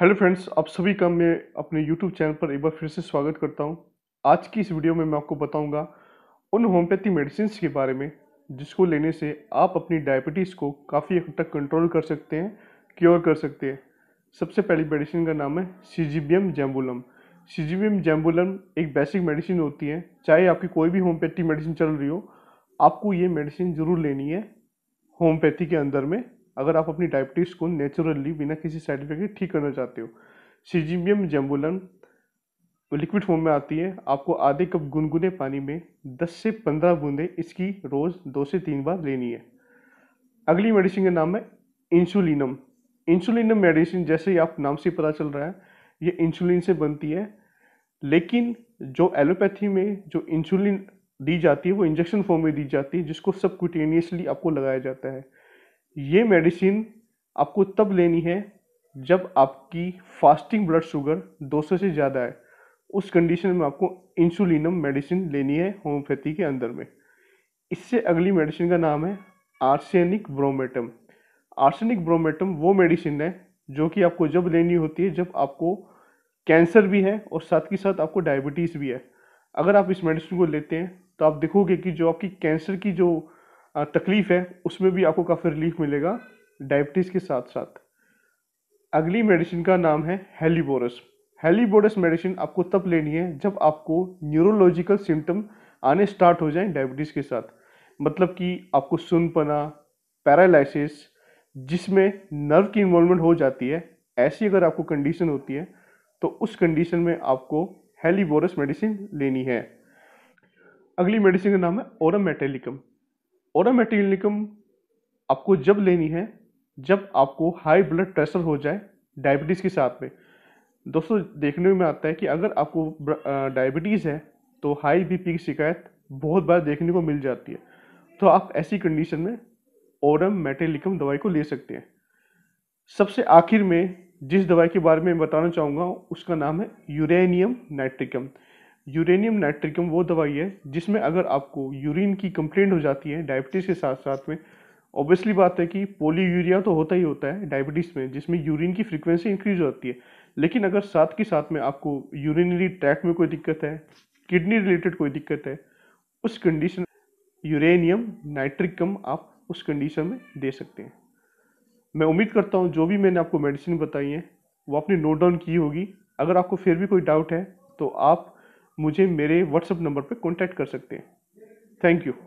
hello friends आप सभी का मैं अपने यूट्यूब चैनल पर एक बार फिर से स्वागत करता हूं आज की इस वीडियो में मैं आपको बताऊंगा उन होम्योपैथी मेडिसिन के बारे में जिसको लेने से आप अपनी डायबिटीज़ को काफ़ी हद तक कंट्रोल कर सकते हैं क्योर कर सकते हैं सबसे पहली मेडिसिन का नाम है सीजीबीएम जैम्बुलम सीजीबीएम जैम्बुलम एक बेसिक मेडिसिन होती है चाहे आपकी कोई भी होम्योपैथी मेडिसिन चल रही हो आपको ये मेडिसिन ज़रूर लेनी है होम्योपैथी के अंदर में अगर आप अपनी डायबिटीज़ को नेचुरली बिना किसी साइड इफेक्ट के ठीक करना चाहते हो सीजीबियम जेम्बुलन लिक्विड फॉर्म में आती है आपको आधे कप गुनगुने पानी में 10 से 15 बूंदे इसकी रोज़ दो से तीन बार लेनी है अगली मेडिसिन का नाम है इंसुलिनम इंसुलिनम मेडिसिन जैसे ही आप नाम से पता चल रहा है ये इंसुलिन से बनती है लेकिन जो एलोपैथी में जो इंसुलिन दी जाती है वो इंजेक्शन फॉर्म में दी जाती है जिसको सबक्यूटेनियसली आपको लगाया जाता है ये मेडिसिन आपको तब लेनी है जब आपकी फास्टिंग ब्लड शुगर 200 से ज़्यादा है उस कंडीशन में आपको इंसुलिनम मेडिसिन लेनी है होम्योपैथी के अंदर में इससे अगली मेडिसिन का नाम है आर्सेनिक ब्रोमेटम आर्सेनिक ब्रोमेटम वो मेडिसिन है जो कि आपको जब लेनी होती है जब आपको कैंसर भी है और साथ के साथ आपको डायबिटीज़ भी है अगर आप इस मेडिसिन को लेते हैं तो आप देखोगे कि जो आपकी कैंसर की जो तकलीफ़ है उसमें भी आपको काफ़ी रिलीफ मिलेगा डायबिटीज़ के साथ साथ अगली मेडिसिन का नाम है हेलीबोरस हेलीबोरस मेडिसिन आपको तब लेनी है जब आपको न्यूरोलॉजिकल सिम्टम आने स्टार्ट हो जाएं डायबिटीज़ के साथ मतलब कि आपको सुनपना पैरालिसिस जिसमें नर्व की इन्वॉल्वमेंट हो जाती है ऐसी अगर आपको कंडीशन होती है तो उस कंडीशन में आपको हेलीबोरस मेडिसिन लेनी है अगली मेडिसिन का नाम है ओरम मेटेलिकम ओरम मेटेलिकम आपको जब लेनी है जब आपको हाई ब्लड प्रेशर हो जाए डायबिटीज़ के साथ में दोस्तों देखने में आता है कि अगर आपको डायबिटीज़ है तो हाई बीपी की शिकायत बहुत बार देखने को मिल जाती है तो आप ऐसी कंडीशन में ओरम मेटेलिकम दवाई को ले सकते हैं सबसे आखिर में जिस दवाई के बारे में बताना चाहूँगा उसका नाम है यूरेनियम नाइट्रिकम यूरेनियम नाइट्रिकम वो दवाई है जिसमें अगर आपको यूरिन की कंप्लेंट हो जाती है डायबिटीज़ के साथ साथ में ऑब्वियसली बात है कि पोलियो यूरिया तो होता ही होता है डायबिटीज़ में जिसमें यूरिन की फ्रीक्वेंसी इंक्रीज हो जाती है लेकिन अगर साथ के साथ में आपको यूरिनरी ट्रैक में कोई दिक्कत है किडनी रिलेटेड कोई दिक्कत है उस कंडीशन यूरेनियम नाइट्रिकम आप उस कंडीशन में दे सकते हैं मैं उम्मीद करता हूँ जो भी मैंने आपको मेडिसिन बताई है वो आपने नोट डाउन की होगी अगर आपको फिर भी कोई डाउट है तो आप मुझे मेरे व्हाट्सएप नंबर पर कॉन्टैक्ट कर सकते हैं थैंक यू